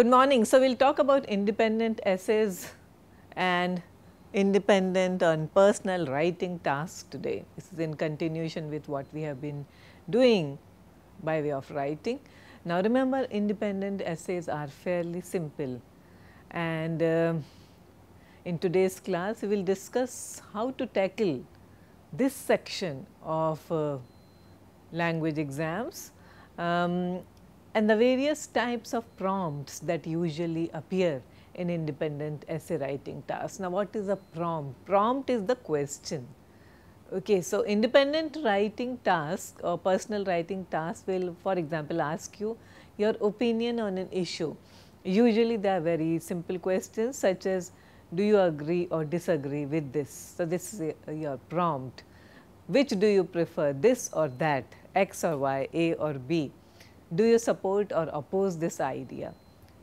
Good morning. So we'll talk about independent essays and independent and personal writing tasks today. This is in continuation with what we have been doing by way of writing. Now remember independent essays are fairly simple and uh, in today's class we will discuss how to tackle this section of uh, language exams um, and the various types of prompts that usually appear in independent essay writing tasks. Now, what is a prompt? Prompt is the question. Okay, so independent writing task or personal writing task will for example ask you your opinion on an issue. Usually they are very simple questions such as do you agree or disagree with this? So, this is your prompt. Which do you prefer this or that, X or Y, A or B? do you support or oppose this idea?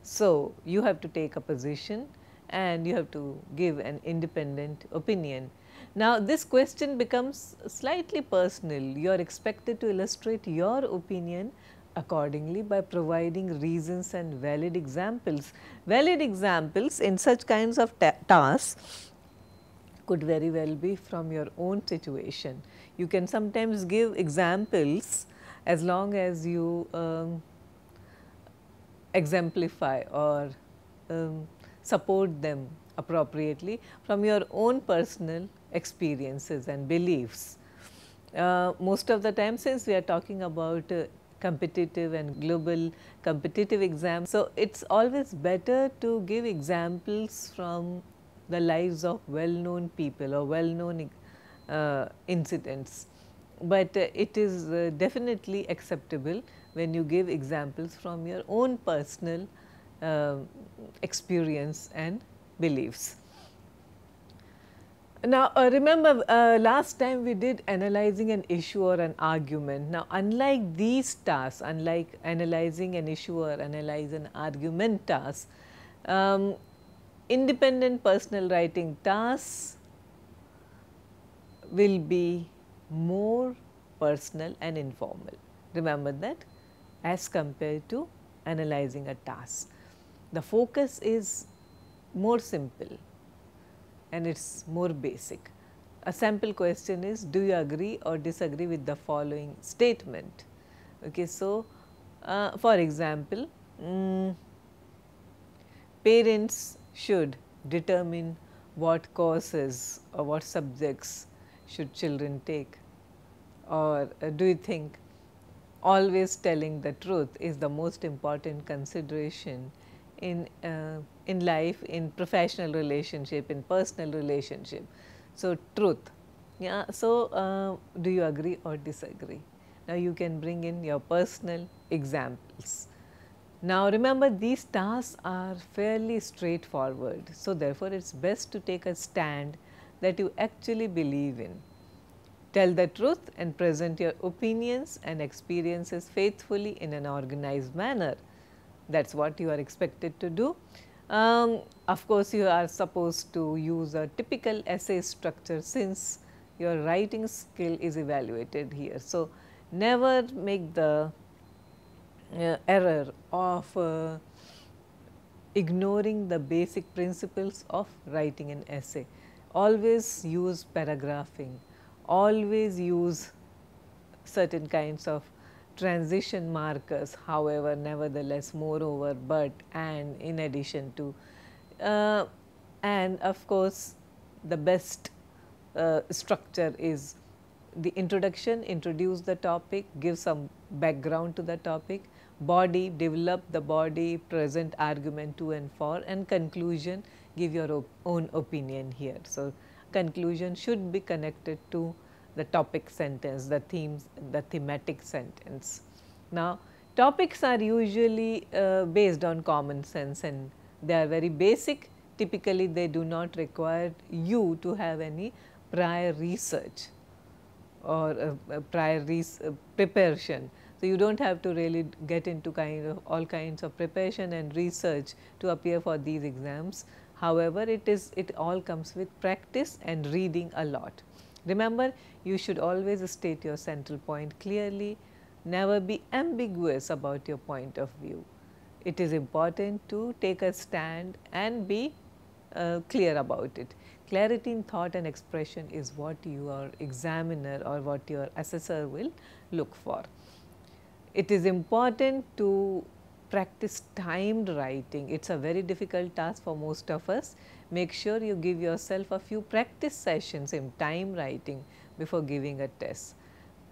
So, you have to take a position and you have to give an independent opinion. Now, this question becomes slightly personal. You are expected to illustrate your opinion accordingly by providing reasons and valid examples. Valid examples in such kinds of ta tasks could very well be from your own situation. You can sometimes give examples as long as you um, exemplify or um, support them appropriately from your own personal experiences and beliefs. Uh, most of the time since we are talking about uh, competitive and global competitive exams. So, it is always better to give examples from the lives of well known people or well known uh, incidents but uh, it is uh, definitely acceptable when you give examples from your own personal uh, experience and beliefs. Now, uh, remember uh, last time we did analyzing an issue or an argument. Now, unlike these tasks, unlike analyzing an issue or analyze an argument task, um, independent personal writing tasks will be more personal and informal. Remember that as compared to analyzing a task. The focus is more simple and it is more basic. A sample question is do you agree or disagree with the following statement? Okay, so, uh, for example, um, parents should determine what courses or what subjects should children take? Or uh, do you think always telling the truth is the most important consideration in, uh, in life, in professional relationship, in personal relationship? So, truth. Yeah, so, uh, do you agree or disagree? Now, you can bring in your personal examples. Now, remember these tasks are fairly straightforward. So, therefore, it is best to take a stand that you actually believe in. Tell the truth and present your opinions and experiences faithfully in an organized manner. That is what you are expected to do. Um, of course, you are supposed to use a typical essay structure since your writing skill is evaluated here. So, never make the uh, error of uh, ignoring the basic principles of writing an essay always use paragraphing, always use certain kinds of transition markers, however, nevertheless, moreover, but, and, in addition to, uh, and of course, the best uh, structure is the introduction, introduce the topic, give some background to the topic, body, develop the body, present argument to and for and conclusion give your op own opinion here. So, conclusion should be connected to the topic sentence, the themes, the thematic sentence. Now, topics are usually uh, based on common sense and they are very basic. Typically, they do not require you to have any prior research or uh, uh prior res uh, preparation. So, you do not have to really get into kind of all kinds of preparation and research to appear for these exams. However, it is it all comes with practice and reading a lot. Remember, you should always state your central point clearly, never be ambiguous about your point of view. It is important to take a stand and be uh, clear about it. Clarity in thought and expression is what your examiner or what your assessor will look for. It is important to practice timed writing. It is a very difficult task for most of us. Make sure you give yourself a few practice sessions in time writing before giving a test.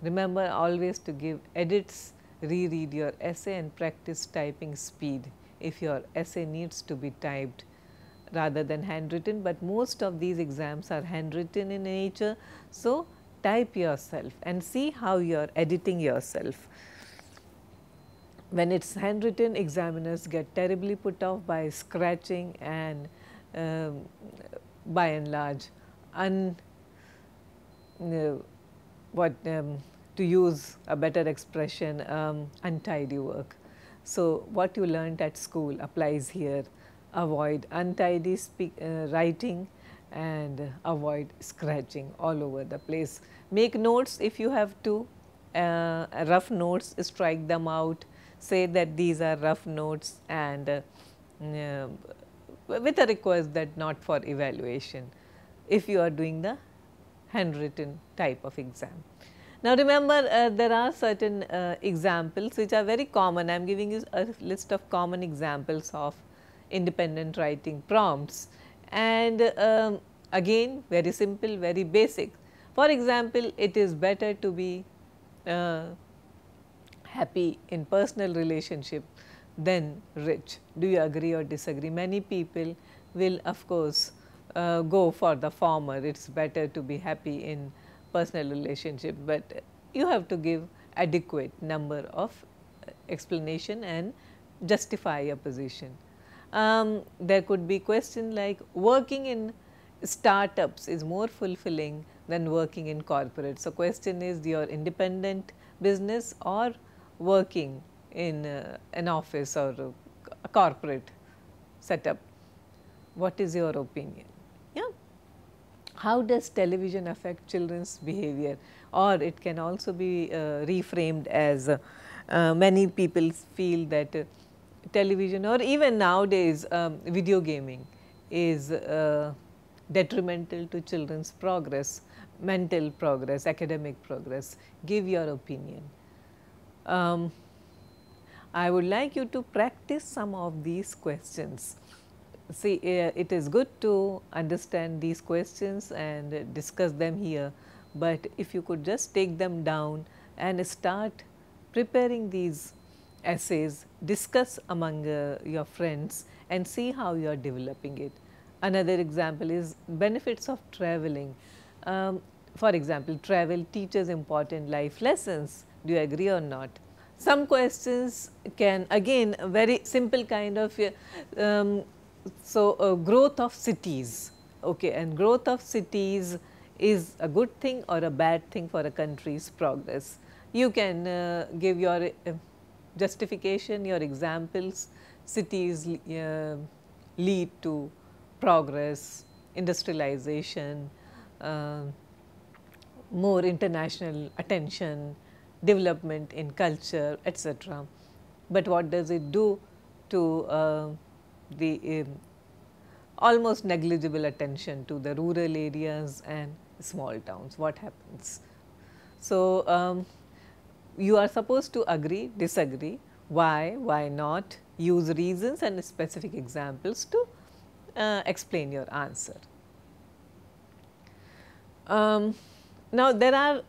Remember always to give edits, reread your essay and practice typing speed if your essay needs to be typed rather than handwritten, but most of these exams are handwritten in nature. So, type yourself and see how you are editing yourself. When it's handwritten, examiners get terribly put off by scratching and um, by and large un, uh, what um, to use a better expression, um, untidy work. So, what you learnt at school applies here. Avoid untidy speak, uh, writing and avoid scratching all over the place. Make notes if you have to, uh, rough notes, strike them out, say that these are rough notes and uh, uh, with a request that not for evaluation if you are doing the handwritten type of exam. Now, remember uh, there are certain uh, examples which are very common. I am giving you a list of common examples of independent writing prompts and um, again very simple, very basic. For example, it is better to be uh, happy in personal relationship than rich. Do you agree or disagree? Many people will of course uh, go for the former, it is better to be happy in personal relationship, but you have to give adequate number of uh, explanation and justify your position. Um, there could be question like working in startups is more fulfilling than working in corporate. So, question is your independent business or working in uh, an office or a corporate setup. What is your opinion? Yeah. How does television affect children's behavior? Or it can also be uh, reframed as uh, uh many people feel that uh, television or even nowadays um, video gaming is uh, detrimental to children's progress, mental progress, academic progress. Give your opinion um, I would like you to practice some of these questions. See, uh, it is good to understand these questions and discuss them here, but if you could just take them down and start preparing these essays, discuss among uh, your friends and see how you are developing it. Another example is benefits of traveling. Um, for example, travel teaches important life lessons do you agree or not? Some questions can again very simple kind of um, so uh, growth of cities okay and growth of cities is a good thing or a bad thing for a country's progress. You can uh, give your uh, justification, your examples, cities uh, lead to progress, industrialization, um, more international attention, development in culture, etc. But what does it do to uh, the um, almost negligible attention to the rural areas and small towns? What happens? So, um, you are supposed to agree, disagree, why, why not, use reasons and specific examples to uh, explain your answer. Um, now, there are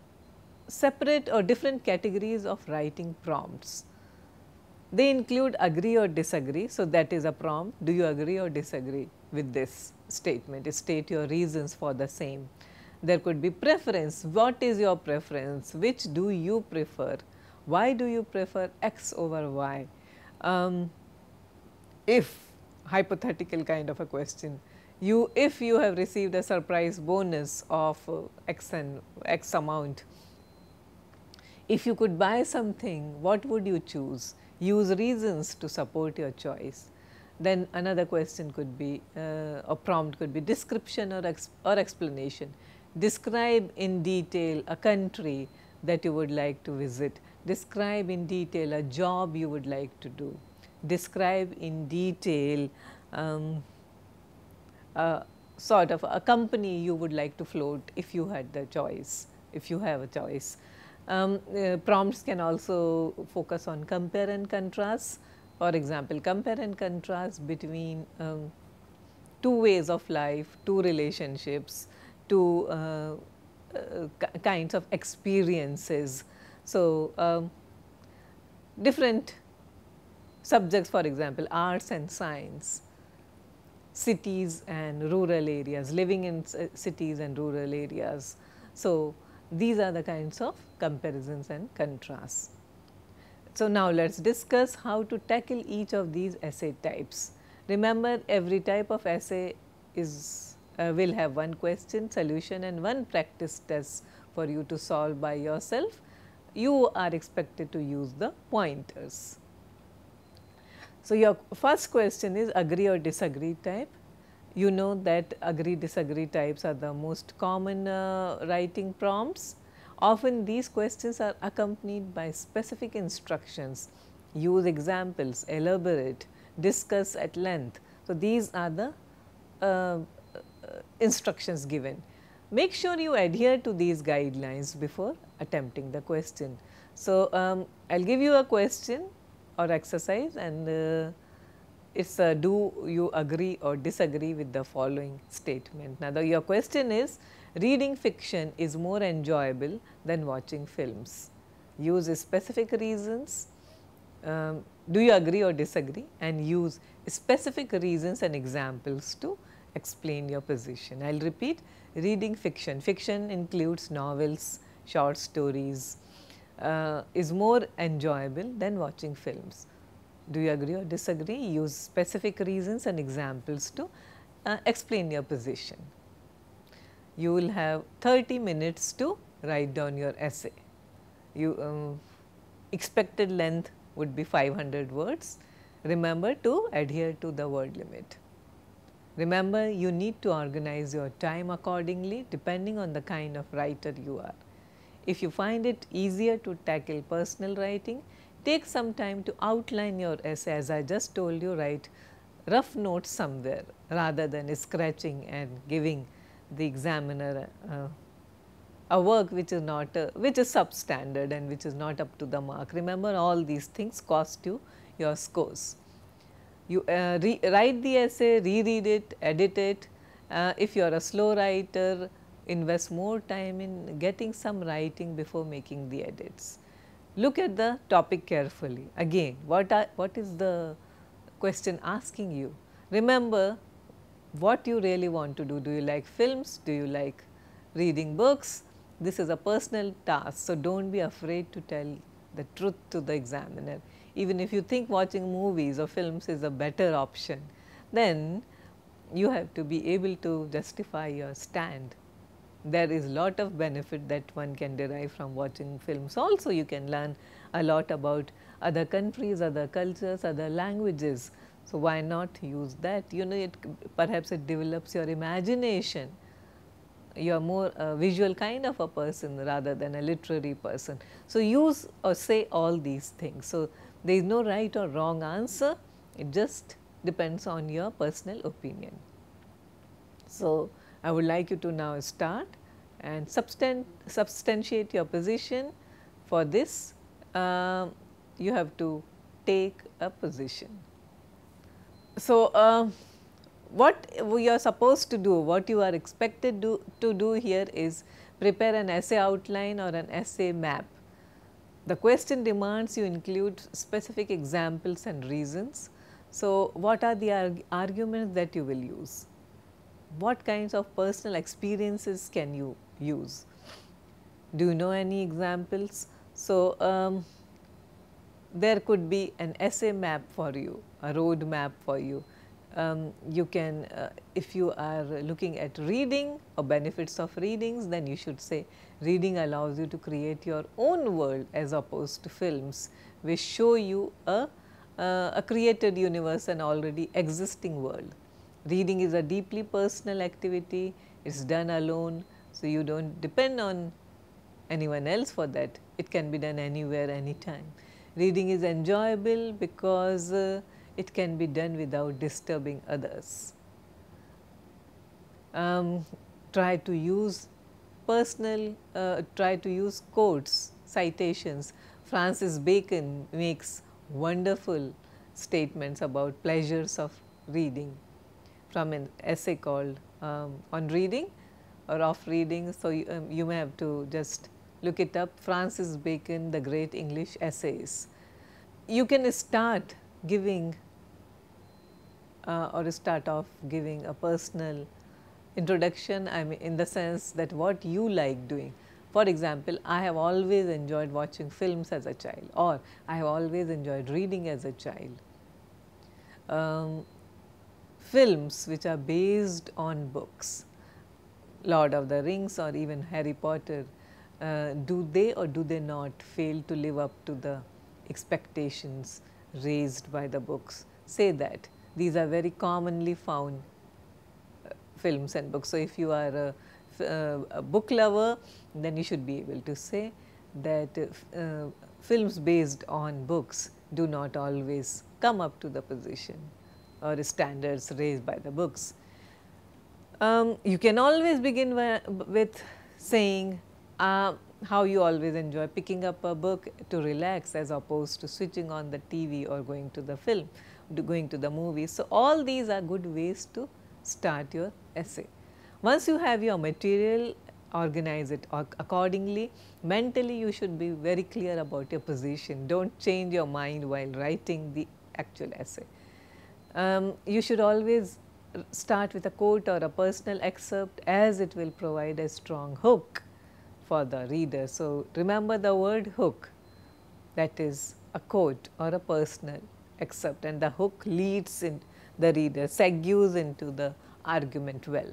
separate or different categories of writing prompts. They include agree or disagree. So, that is a prompt, do you agree or disagree with this statement, state your reasons for the same. There could be preference, what is your preference, which do you prefer, why do you prefer x over y. Um, if hypothetical kind of a question, you if you have received a surprise bonus of uh, x and x amount if you could buy something, what would you choose? Use reasons to support your choice. Then another question could be, uh, or prompt could be description or, ex or explanation. Describe in detail a country that you would like to visit. Describe in detail a job you would like to do. Describe in detail um, a sort of a company you would like to float if you had the choice, if you have a choice. Um, uh, prompts can also focus on compare and contrast. For example, compare and contrast between um, two ways of life, two relationships, two uh, uh, kinds of experiences. So, um, different subjects for example, arts and science, cities and rural areas, living in uh, cities and rural areas. So, these are the kinds of comparisons and contrasts. So, now let us discuss how to tackle each of these essay types. Remember every type of essay is uh, will have one question solution and one practice test for you to solve by yourself. You are expected to use the pointers. So, your first question is agree or disagree type you know that agree disagree types are the most common uh, writing prompts. Often these questions are accompanied by specific instructions, use examples, elaborate, discuss at length. So, these are the uh, uh instructions given. Make sure you adhere to these guidelines before attempting the question. So, I um, will give you a question or exercise and uh, it's a do you agree or disagree with the following statement? Now, the, your question is reading fiction is more enjoyable than watching films. Use specific reasons. Um, do you agree or disagree and use specific reasons and examples to explain your position. I will repeat reading fiction. Fiction includes novels, short stories, uh, is more enjoyable than watching films do you agree or disagree? Use specific reasons and examples to uh, explain your position. You will have 30 minutes to write down your essay. You um, expected length would be 500 words. Remember to adhere to the word limit. Remember you need to organize your time accordingly depending on the kind of writer you are. If you find it easier to tackle personal writing, take some time to outline your essay as I just told you write rough notes somewhere rather than scratching and giving the examiner uh, a work which is not uh, which is substandard and which is not up to the mark. Remember all these things cost you your scores. You uh, write the essay, reread it, edit it. Uh, if you are a slow writer, invest more time in getting some writing before making the edits look at the topic carefully. Again, what, are, what is the question asking you? Remember what you really want to do. Do you like films? Do you like reading books? This is a personal task. So, do not be afraid to tell the truth to the examiner. Even if you think watching movies or films is a better option, then you have to be able to justify your stand there is lot of benefit that one can derive from watching films. Also you can learn a lot about other countries, other cultures, other languages. So why not use that? You know, it perhaps it develops your imagination. You are more a visual kind of a person rather than a literary person. So use or say all these things. So there is no right or wrong answer. It just depends on your personal opinion. So I would like you to now start and substantiate your position. For this, uh, you have to take a position. So, uh, what you are supposed to do, what you are expected do, to do here is prepare an essay outline or an essay map. The question demands you include specific examples and reasons. So, what are the arg arguments that you will use? what kinds of personal experiences can you use? Do you know any examples? So, um, there could be an essay map for you, a road map for you. Um, you can, uh, if you are looking at reading or benefits of readings, then you should say reading allows you to create your own world as opposed to films which show you a, uh, a created universe and already existing world. Reading is a deeply personal activity, it is done alone, so you do not depend on anyone else for that. It can be done anywhere, anytime. Reading is enjoyable because uh, it can be done without disturbing others. Um, try to use personal, uh, try to use quotes, citations. Francis Bacon makes wonderful statements about pleasures of reading from an essay called um, On Reading or Of Reading. So, you, um, you, may have to just look it up Francis Bacon The Great English Essays. You can start giving uh, or start off giving a personal introduction I mean in the sense that what you like doing. For example, I have always enjoyed watching films as a child or I have always enjoyed reading as a child. Um, films which are based on books, Lord of the Rings or even Harry Potter, uh, do they or do they not fail to live up to the expectations raised by the books? Say that. These are very commonly found uh, films and books. So, if you are a, uh, a, book lover, then you should be able to say that uh, uh, films based on books do not always come up to the position or standards raised by the books. Um, you can always begin with saying uh, how you always enjoy picking up a book to relax as opposed to switching on the TV or going to the film, to going to the movie. So, all these are good ways to start your essay. Once you have your material, organize it accordingly. Mentally, you should be very clear about your position. Don't change your mind while writing the actual essay. Um, you should always start with a quote or a personal excerpt as it will provide a strong hook for the reader. So, remember the word hook that is a quote or a personal excerpt and the hook leads in the reader, segues into the argument well.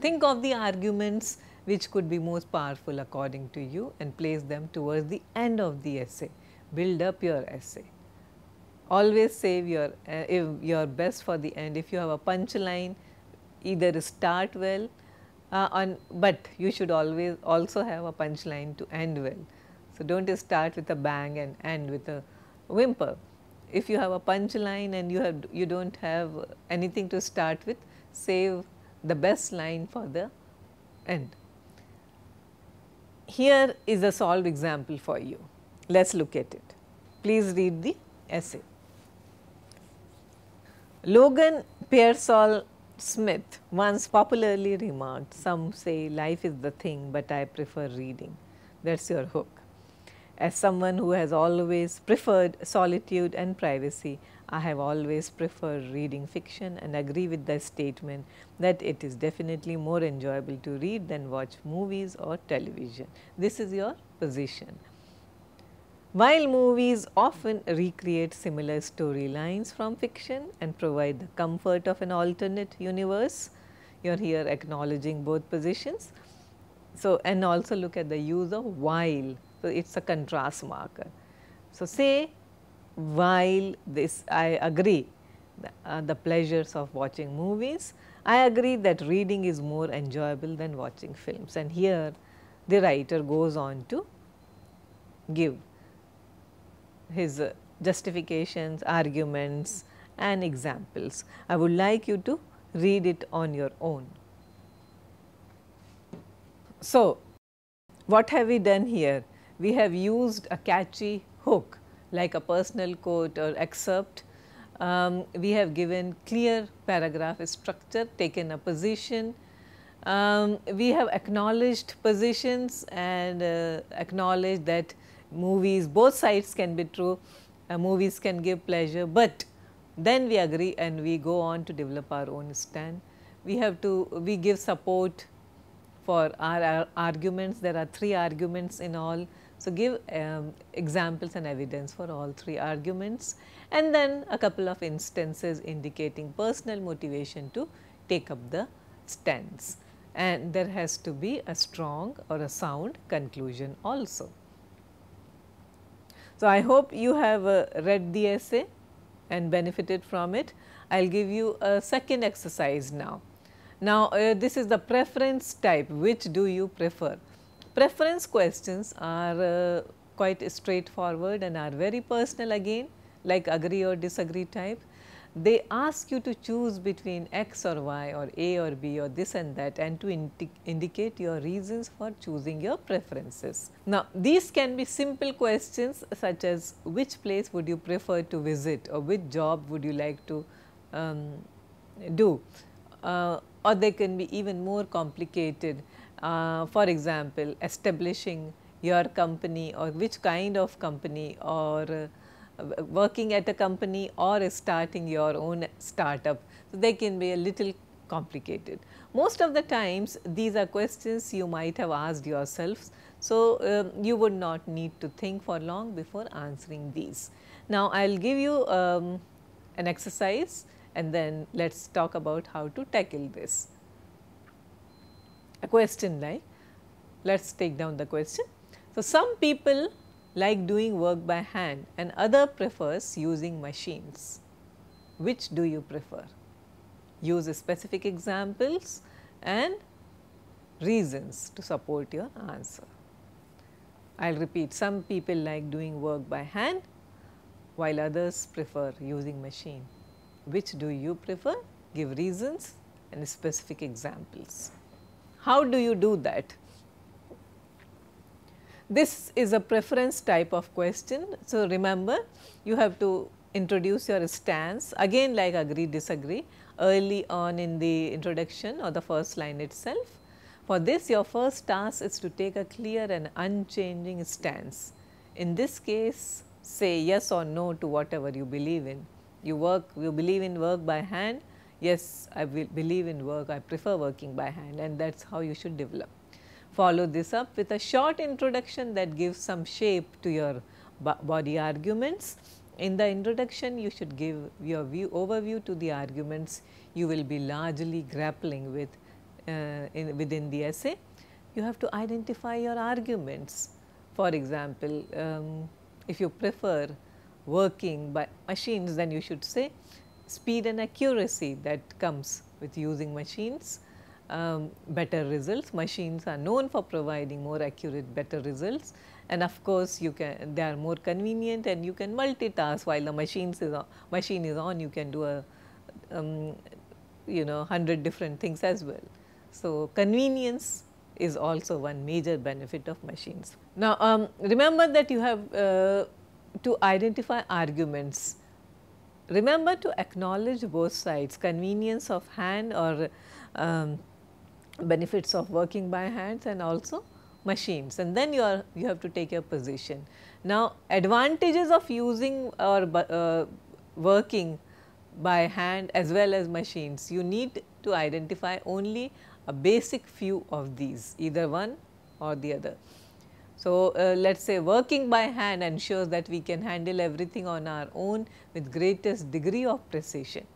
Think of the arguments which could be most powerful according to you and place them towards the end of the essay. Build up your essay always save your, uh, your best for the end. If you have a punchline, either start well uh, on, but you should always also have a punchline to end well. So, do not start with a bang and end with a whimper. If you have a punchline and you have you do not have anything to start with, save the best line for the end. Here is a solved example for you. Let us look at it. Please read the essay. Logan Pearsall Smith once popularly remarked, some say life is the thing, but I prefer reading. That is your hook. As someone who has always preferred solitude and privacy, I have always preferred reading fiction and agree with the statement that it is definitely more enjoyable to read than watch movies or television. This is your position. While movies often recreate similar storylines from fiction and provide the comfort of an alternate universe, you are here acknowledging both positions. So, and also look at the use of while, so it is a contrast marker. So, say while this I agree the, uh, the pleasures of watching movies, I agree that reading is more enjoyable than watching films and here the writer goes on to give his justifications, arguments and examples. I would like you to read it on your own. So, what have we done here? We have used a catchy hook like a personal quote or excerpt. Um, we have given clear paragraph structure, taken a position. Um, we have acknowledged positions and uh, acknowledged that movies, both sides can be true, uh, movies can give pleasure, but then we agree and we go on to develop our own stand. We have to, we give support for our, our arguments, there are three arguments in all. So, give um, examples and evidence for all three arguments and then a couple of instances indicating personal motivation to take up the stance and there has to be a strong or a sound conclusion also. So, I hope you have uh, read the essay and benefited from it. I will give you a second exercise now. Now, uh, this is the preference type, which do you prefer? Preference questions are uh, quite straightforward and are very personal again like agree or disagree type they ask you to choose between X or Y or A or B or this and that and to indi indicate your reasons for choosing your preferences. Now, these can be simple questions such as which place would you prefer to visit or which job would you like to um, do uh, or they can be even more complicated. Uh, for example, establishing your company or which kind of company or working at a company or starting your own startup. So, they can be a little complicated. Most of the times these are questions you might have asked yourselves. So, um, you would not need to think for long before answering these. Now, I will give you um, an exercise and then let us talk about how to tackle this. A question like, let us take down the question. So, some people like doing work by hand and other prefers using machines. Which do you prefer? Use specific examples and reasons to support your answer. I will repeat some people like doing work by hand while others prefer using machine. Which do you prefer? Give reasons and specific examples. How do you do that? This is a preference type of question. So, remember you have to introduce your stance again like agree disagree early on in the introduction or the first line itself. For this your first task is to take a clear and unchanging stance. In this case say yes or no to whatever you believe in. You work, you believe in work by hand, yes I believe in work, I prefer working by hand and that is how you should develop follow this up with a short introduction that gives some shape to your body arguments. In the introduction, you should give your view, overview to the arguments you will be largely grappling with uh, in, within the essay. You have to identify your arguments. For example, um, if you prefer working by machines, then you should say speed and accuracy that comes with using machines um, better results. Machines are known for providing more accurate better results and of course you can they are more convenient and you can multitask while the machines is on, machine is on you can do a um, you know 100 different things as well. So, convenience is also one major benefit of machines. Now, um, remember that you have uh, to identify arguments. Remember to acknowledge both sides convenience of hand or um, benefits of working by hands and also machines and then you are you have to take your position. Now advantages of using or uh, working by hand as well as machines you need to identify only a basic few of these either one or the other. So, uh, let us say working by hand ensures that we can handle everything on our own with greatest degree of precision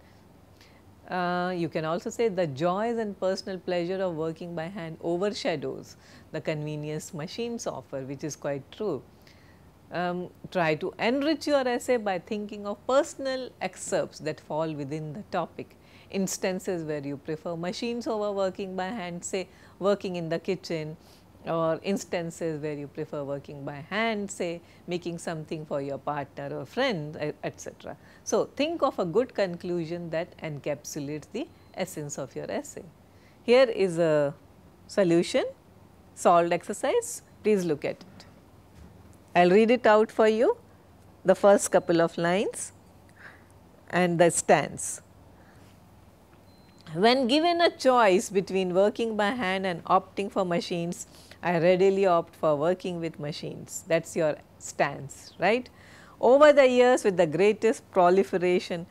uh, you can also say the joys and personal pleasure of working by hand overshadows the convenience machines offer which is quite true. Um, try to enrich your essay by thinking of personal excerpts that fall within the topic. Instances where you prefer machines over working by hand say working in the kitchen, or instances where you prefer working by hand, say making something for your partner or friend, etc. So, think of a good conclusion that encapsulates the essence of your essay. Here is a solution, solved exercise, please look at it. I will read it out for you, the first couple of lines and the stance. When given a choice between working by hand and opting for machines, I readily opt for working with machines. That is your stance, right. Over the years with the greatest proliferation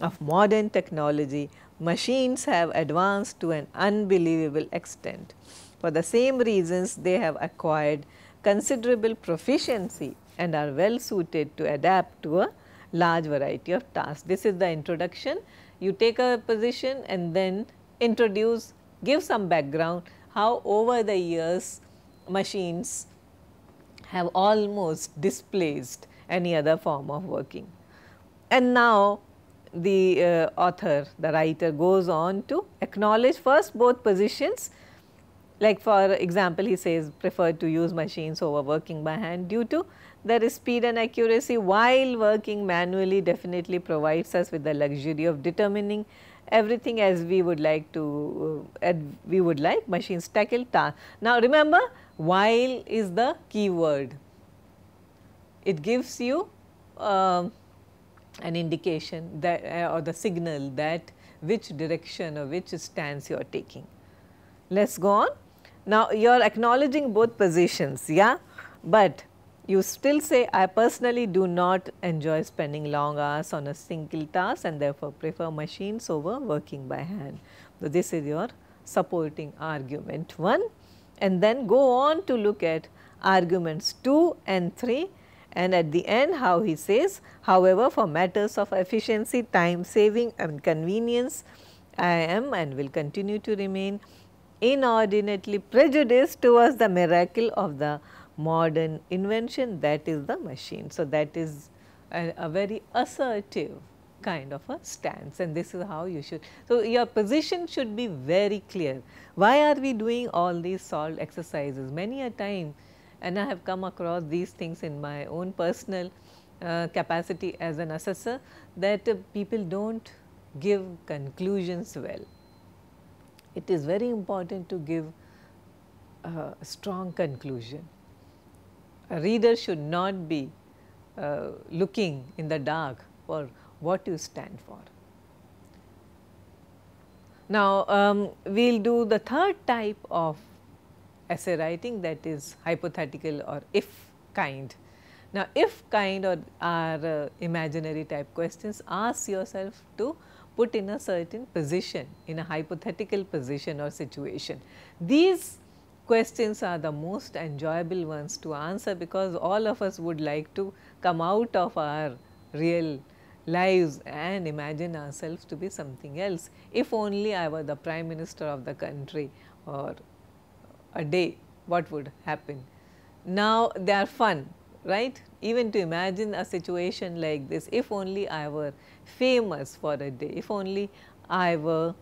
of modern technology, machines have advanced to an unbelievable extent. For the same reasons, they have acquired considerable proficiency and are well suited to adapt to a large variety of tasks. This is the introduction. You take a position and then introduce, give some background how over the years machines have almost displaced any other form of working. And now the uh, author, the writer goes on to acknowledge first both positions. Like for example, he says prefer to use machines over working by hand due to their speed and accuracy while working manually definitely provides us with the luxury of determining everything as we would like to, uh, we would like machines tackle task. Now remember while is the keyword. It gives you uh, an indication that uh, or the signal that which direction or which stance you are taking. Let us go on. Now, you are acknowledging both positions, yeah, but you still say I personally do not enjoy spending long hours on a single task and therefore prefer machines over working by hand. So, this is your supporting argument 1 and then go on to look at arguments 2 and 3 and at the end how he says, however for matters of efficiency, time saving and convenience, I am and will continue to remain inordinately prejudiced towards the miracle of the modern invention that is the machine. So, that is a, a very assertive kind of a stance and this is how you should. So, your position should be very clear. Why are we doing all these solved exercises? Many a time and I have come across these things in my own personal uh, capacity as an assessor that uh, people do not give conclusions well. It is very important to give a strong conclusion. A reader should not be uh, looking in the dark for what you stand for. Now, um, we will do the third type of essay writing that is hypothetical or if kind. Now, if kind or are uh, imaginary type questions, ask yourself to put in a certain position, in a hypothetical position or situation. These questions are the most enjoyable ones to answer because all of us would like to come out of our real lives and imagine ourselves to be something else. If only I were the prime minister of the country or a day, what would happen? Now they are fun, right? Even to imagine a situation like this, if only I were famous for a day, if only I were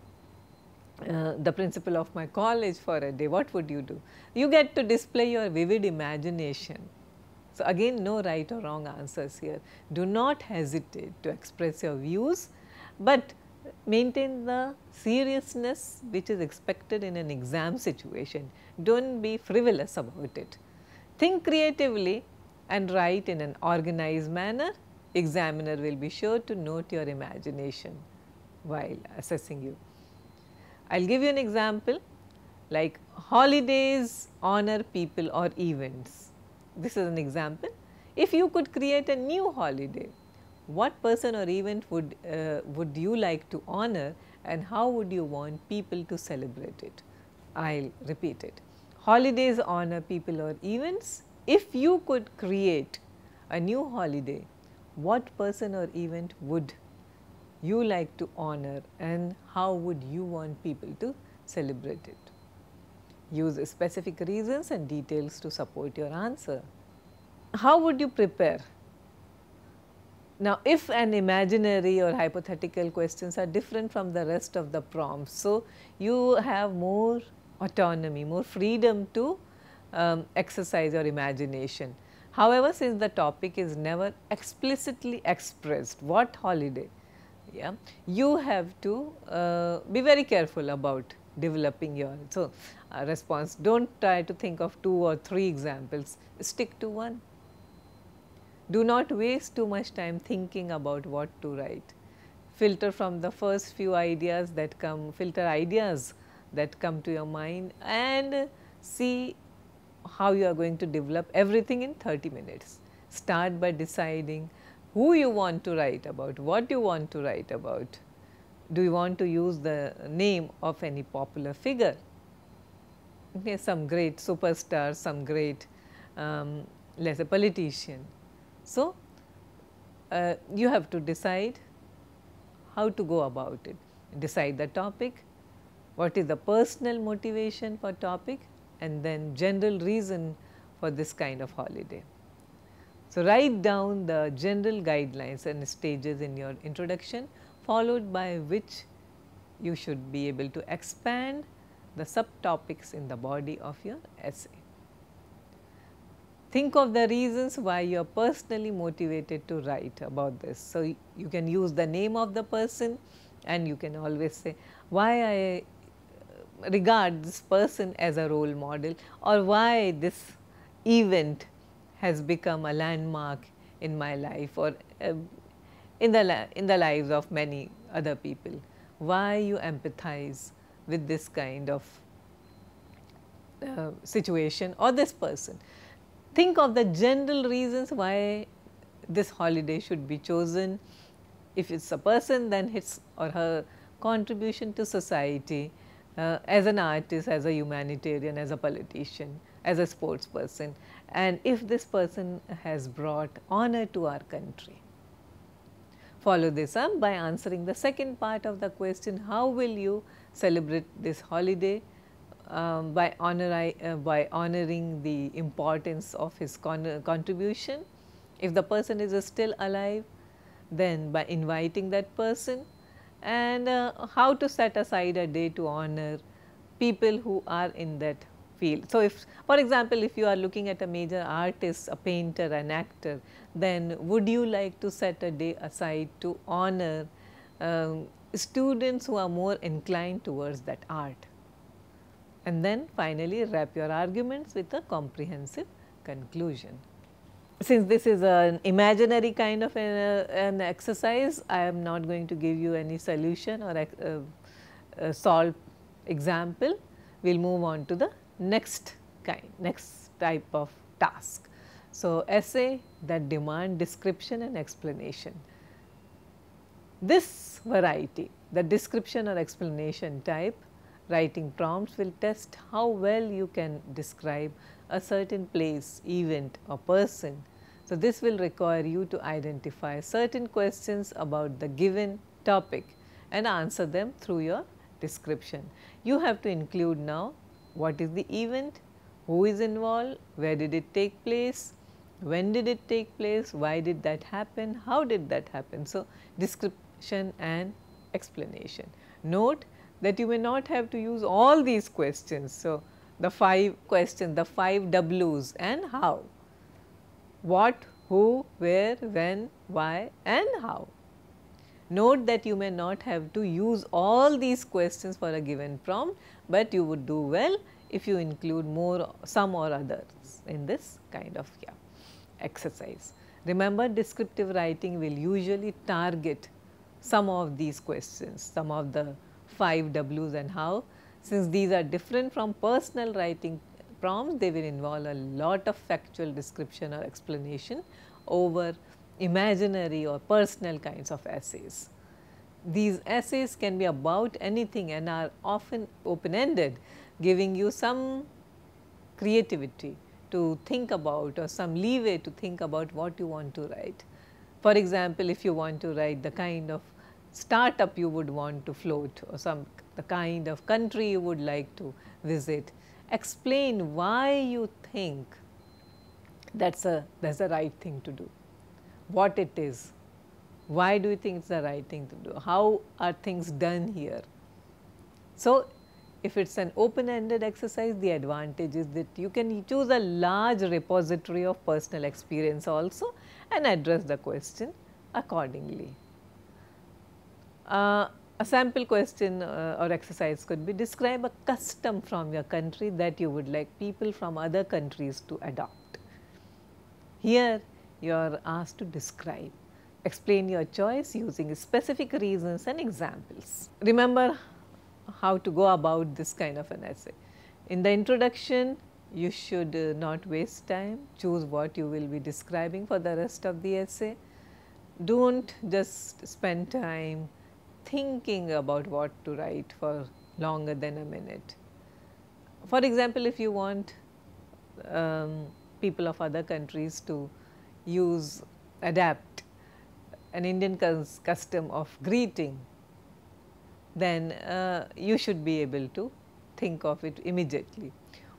uh, the principal of my college for a day, what would you do? You get to display your vivid imagination so, again no right or wrong answers here. Do not hesitate to express your views, but maintain the seriousness which is expected in an exam situation. Do not be frivolous about it. Think creatively and write in an organized manner. Examiner will be sure to note your imagination while assessing you. I will give you an example like holidays honor people or events this is an example. If you could create a new holiday, what person or event would, uh, would you like to honor and how would you want people to celebrate it? I will repeat it. Holidays honor people or events. If you could create a new holiday, what person or event would you like to honor and how would you want people to celebrate it? Use specific reasons and details to support your answer. How would you prepare? Now, if an imaginary or hypothetical questions are different from the rest of the prompts, so you have more autonomy, more freedom to um, exercise your imagination. However, since the topic is never explicitly expressed, what holiday, yeah, you have to uh, be very careful about developing your. So, uh, response. Do not try to think of two or three examples, stick to one. Do not waste too much time thinking about what to write. Filter from the first few ideas that come, filter ideas that come to your mind and see how you are going to develop everything in 30 minutes. Start by deciding who you want to write about, what you want to write about. Do you want to use the name of any popular figure? some great superstar, some great, um, let's say, politician. So, uh, you have to decide how to go about it, decide the topic, what is the personal motivation for topic and then general reason for this kind of holiday. So, write down the general guidelines and stages in your introduction followed by which you should be able to expand the subtopics in the body of your essay. Think of the reasons why you are personally motivated to write about this. So, you can use the name of the person and you can always say why I uh, regard this person as a role model or why this event has become a landmark in my life or uh, in the in the lives of many other people why you empathize with this kind of uh, situation or this person. Think of the general reasons why this holiday should be chosen. If it is a person then his or her contribution to society uh, as an artist, as a humanitarian, as a politician, as a sports person and if this person has brought honor to our country. Follow this up by answering the second part of the question, how will you celebrate this holiday um, by, honor, uh, by honoring the importance of his con contribution. If the person is still alive, then by inviting that person and uh, how to set aside a day to honor people who are in that field. So, if for example, if you are looking at a major artist, a painter, an actor, then would you like to set a day aside to honor um, students who are more inclined towards that art. And then finally, wrap your arguments with a comprehensive conclusion. Since this is an imaginary kind of an, uh, an exercise, I am not going to give you any solution or uh, uh solve example. We will move on to the next kind, next type of task. So, essay that demand description and explanation. This variety, the description or explanation type. Writing prompts will test how well you can describe a certain place, event or person. So, this will require you to identify certain questions about the given topic and answer them through your description. You have to include now what is the event, who is involved, where did it take place, when did it take place, why did that happen, how did that happen. So, descript and explanation. Note that you may not have to use all these questions. So, the 5 questions, the 5 W's and how, what, who, where, when, why and how. Note that you may not have to use all these questions for a given prompt, but you would do well if you include more some or others in this kind of yeah, exercise. Remember descriptive writing will usually target some of these questions, some of the 5 W's and how. Since these are different from personal writing prompts, they will involve a lot of factual description or explanation over imaginary or personal kinds of essays. These essays can be about anything and are often open-ended, giving you some creativity to think about or some leeway to think about what you want to write. For example, if you want to write the kind of startup you would want to float or some the kind of country you would like to visit. Explain why you think that's a that's the right thing to do, what it is, why do you think it's the right thing to do, how are things done here. So, if it's an open-ended exercise, the advantage is that you can choose a large repository of personal experience also and address the question accordingly. Uh, a sample question uh, or exercise could be describe a custom from your country that you would like people from other countries to adopt. Here you are asked to describe, explain your choice using specific reasons and examples. Remember how to go about this kind of an essay. In the introduction, you should uh, not waste time, choose what you will be describing for the rest of the essay. Do not just spend time thinking about what to write for longer than a minute. For example, if you want um, people of other countries to use, adapt an Indian custom of greeting, then uh, you should be able to think of it immediately.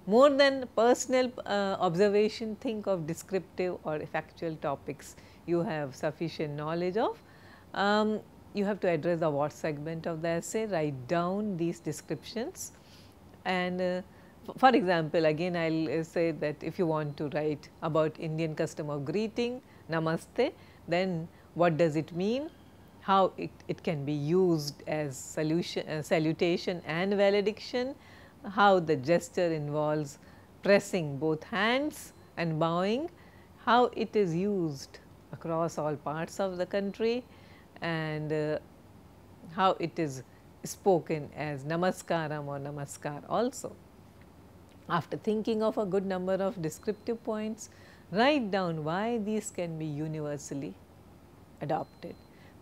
More than personal uh, observation, think of descriptive or factual topics you have sufficient knowledge of. Um, you have to address the what segment of the essay, write down these descriptions and uh, for example, again I will uh, say that if you want to write about Indian custom of greeting, namaste, then what does it mean, how it, it can be used as solution, uh, salutation and valediction, how the gesture involves pressing both hands and bowing, how it is used across all parts of the country, and uh, how it is spoken as namaskaram or namaskar also. After thinking of a good number of descriptive points, write down why these can be universally adopted.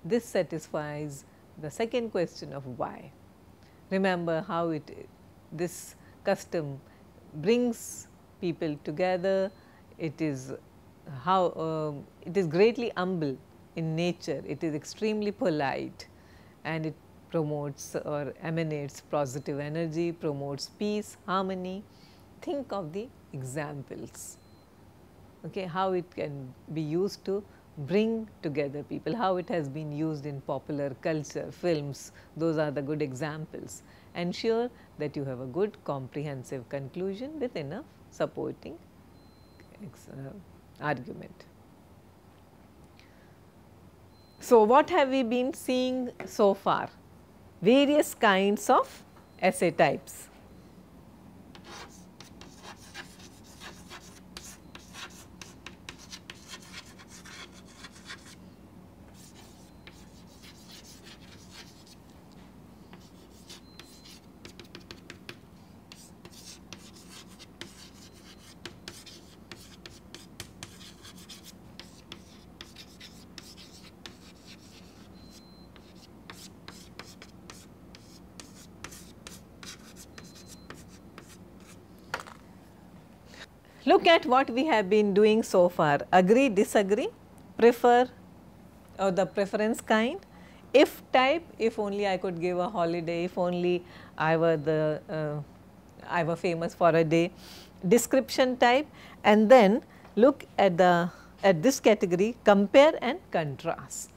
This satisfies the second question of why. Remember how it this custom brings people together, it is how uh, it is greatly humble in nature, it is extremely polite and it promotes or emanates positive energy, promotes peace, harmony. Think of the examples, okay, how it can be used to bring together people, how it has been used in popular culture, films, those are the good examples. Ensure that you have a good comprehensive conclusion with enough supporting uh, argument. So, what have we been seeing so far? Various kinds of assay types. Look at what we have been doing so far, agree, disagree, prefer or the preference kind, if type, if only I could give a holiday, if only I were the, uh, I were famous for a day, description type and then look at the, at this category, compare and contrast.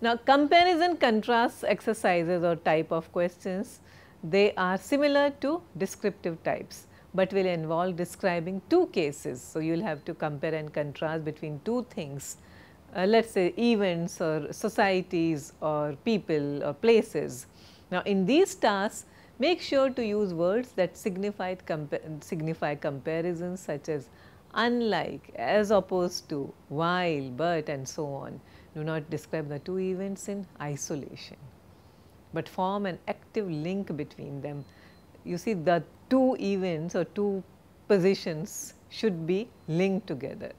Now, comparison contrast exercises or type of questions, they are similar to descriptive types but will involve describing two cases. So, you will have to compare and contrast between two things, uh, let us say events or societies or people or places. Now, in these tasks, make sure to use words that compa signify comparisons such as unlike, as opposed to, while, but and so on. Do not describe the two events in isolation, but form an active link between them. You see the two events or two positions should be linked together.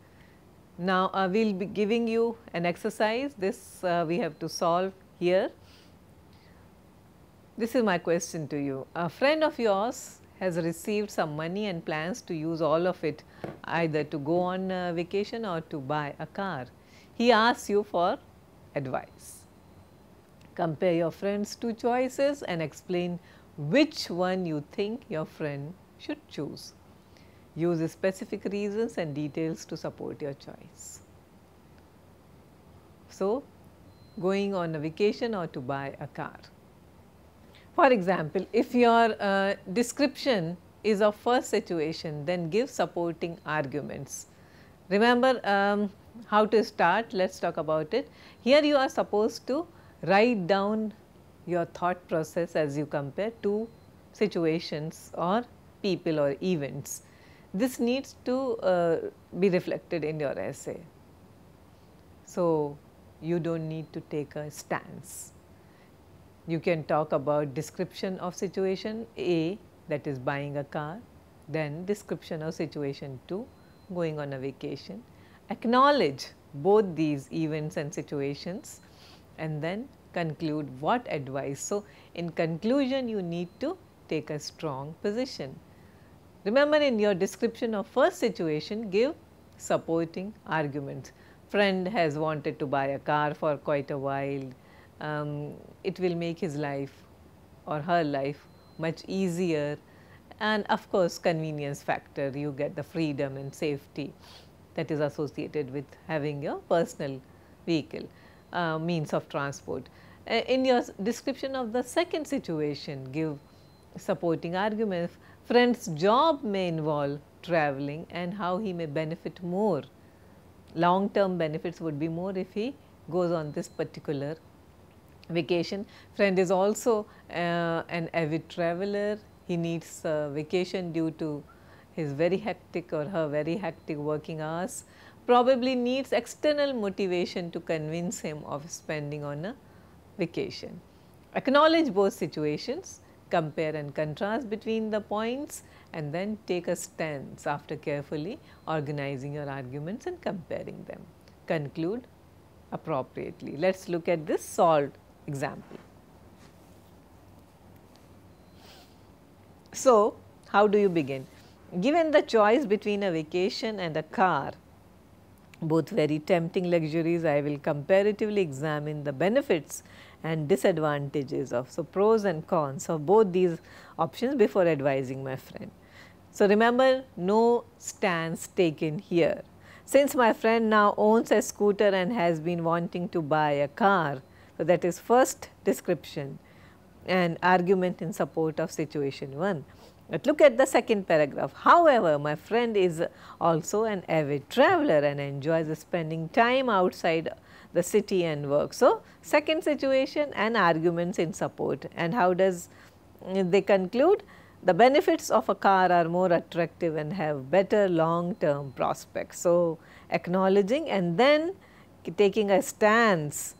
Now, I uh, will be giving you an exercise this uh, we have to solve here. This is my question to you. A friend of yours has received some money and plans to use all of it either to go on uh, vacation or to buy a car. He asks you for advice. Compare your friend's two choices and explain which one you think your friend should choose. Use specific reasons and details to support your choice. So, going on a vacation or to buy a car. For example, if your uh, description is of first situation, then give supporting arguments. Remember um, how to start, let us talk about it. Here you are supposed to write down your thought process as you compare two situations or people or events. This needs to uh, be reflected in your essay. So, you do not need to take a stance. You can talk about description of situation A that is buying a car, then description of situation 2 going on a vacation. Acknowledge both these events and situations and then conclude what advice. So, in conclusion you need to take a strong position. Remember in your description of first situation give supporting arguments. Friend has wanted to buy a car for quite a while, um, it will make his life or her life much easier and of course convenience factor you get the freedom and safety that is associated with having a personal vehicle uh, means of transport. Uh, in your description of the second situation give supporting arguments. Friend's job may involve traveling and how he may benefit more. Long term benefits would be more if he goes on this particular vacation. Friend is also uh, an avid traveler. He needs vacation due to his very hectic or her very hectic working hours. Probably needs external motivation to convince him of spending on a vacation. Acknowledge both situations, compare and contrast between the points and then take a stance after carefully organizing your arguments and comparing them. Conclude appropriately. Let us look at this solved example. So, how do you begin? Given the choice between a vacation and a car, both very tempting luxuries. I will comparatively examine the benefits and disadvantages of. So, pros and cons of both these options before advising my friend. So, remember no stance taken here. Since my friend now owns a scooter and has been wanting to buy a car, so that is first description and argument in support of situation 1. But look at the second paragraph. However, my friend is also an avid traveler and enjoys spending time outside the city and work. So, second situation and arguments in support and how does uh, they conclude? The benefits of a car are more attractive and have better long term prospects. So, acknowledging and then taking a stance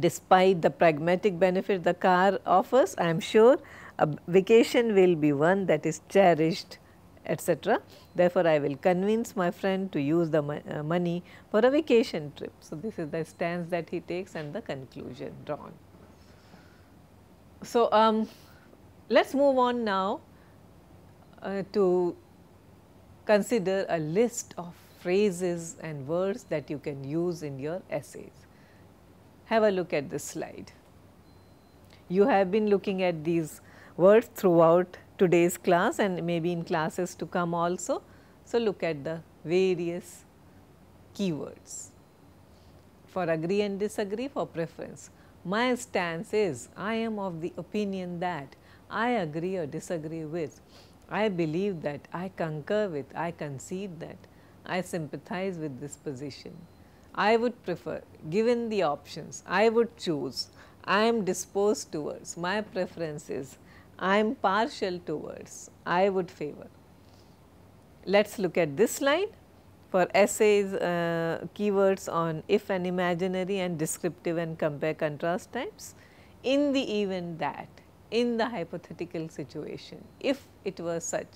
despite the pragmatic benefit the car offers, I am sure a vacation will be one that is cherished etc. Therefore, I will convince my friend to use the uh, money for a vacation trip. So, this is the stance that he takes and the conclusion drawn. So, um, let us move on now uh, to consider a list of phrases and words that you can use in your essays. Have a look at this slide. You have been looking at these Words throughout today's class and maybe in classes to come also. So, look at the various keywords for agree and disagree for preference. My stance is I am of the opinion that I agree or disagree with, I believe that, I concur with, I concede that, I sympathize with this position. I would prefer given the options, I would choose, I am disposed towards, my preference is, I am partial towards, I would favor. Let us look at this line for essays, uh, keywords on if and imaginary and descriptive and compare contrast types. In the event that, in the hypothetical situation, if it was such,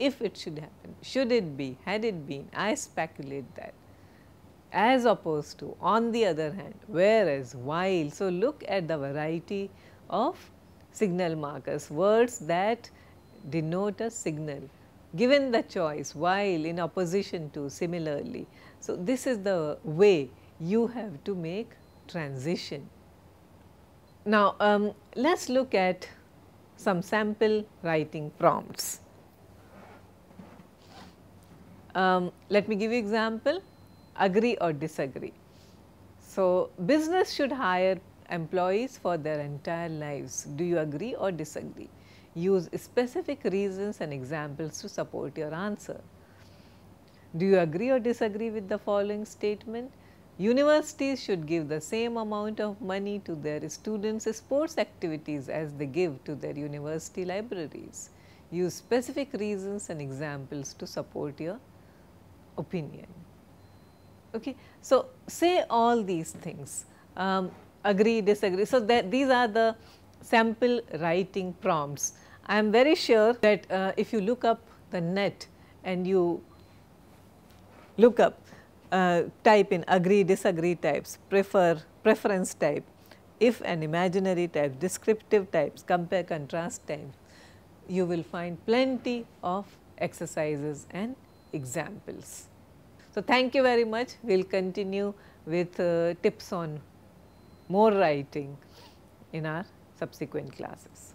if it should happen, should it be, had it been, I speculate that as opposed to on the other hand, whereas, while. So, look at the variety of signal markers, words that denote a signal given the choice while in opposition to similarly. So, this is the way you have to make transition. Now, um, let us look at some sample writing prompts. Um, let me give you example agree or disagree. So, business should hire employees for their entire lives. Do you agree or disagree? Use specific reasons and examples to support your answer. Do you agree or disagree with the following statement? Universities should give the same amount of money to their students' sports activities as they give to their university libraries. Use specific reasons and examples to support your opinion. Okay. So, say all these things. Um, agree, disagree. So, these are the sample writing prompts. I am very sure that uh, if you look up the net and you look up uh, type in agree, disagree types, prefer, preference type, if and imaginary type, descriptive types, compare, contrast types, you will find plenty of exercises and examples. So, thank you very much. We will continue with uh, tips on more writing in our subsequent classes.